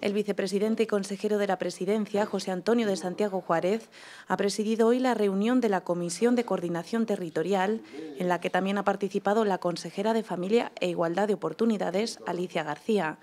El vicepresidente y consejero de la Presidencia, José Antonio de Santiago Juárez, ha presidido hoy la reunión de la Comisión de Coordinación Territorial, en la que también ha participado la consejera de Familia e Igualdad de Oportunidades, Alicia García.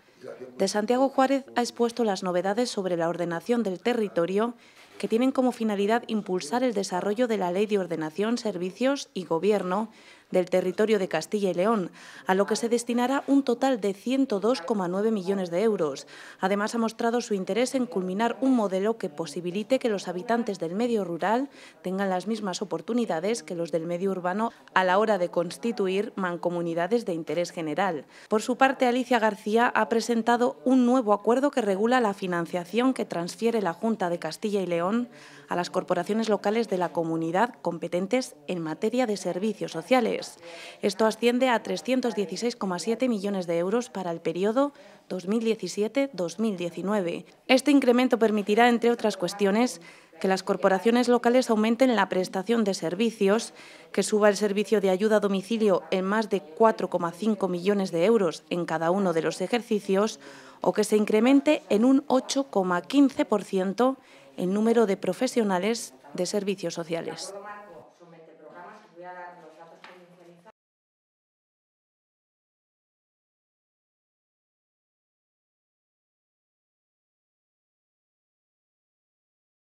De Santiago Juárez ha expuesto las novedades sobre la ordenación del territorio que tienen como finalidad impulsar el desarrollo de la Ley de Ordenación, Servicios y Gobierno del territorio de Castilla y León, a lo que se destinará un total de 102,9 millones de euros. Además, ha mostrado su interés en culminar un modelo que posibilite que los habitantes del medio rural tengan las mismas oportunidades que los del medio urbano a la hora de constituir mancomunidades de interés general. Por su parte, Alicia García ha presentado un nuevo acuerdo que regula la financiación que transfiere la Junta de Castilla y León a las corporaciones locales de la comunidad competentes en materia de servicios sociales. Esto asciende a 316,7 millones de euros para el periodo 2017-2019. Este incremento permitirá, entre otras cuestiones, que las corporaciones locales aumenten la prestación de servicios, que suba el servicio de ayuda a domicilio en más de 4,5 millones de euros en cada uno de los ejercicios o que se incremente en un 8,15% el número de profesionales de servicios sociales.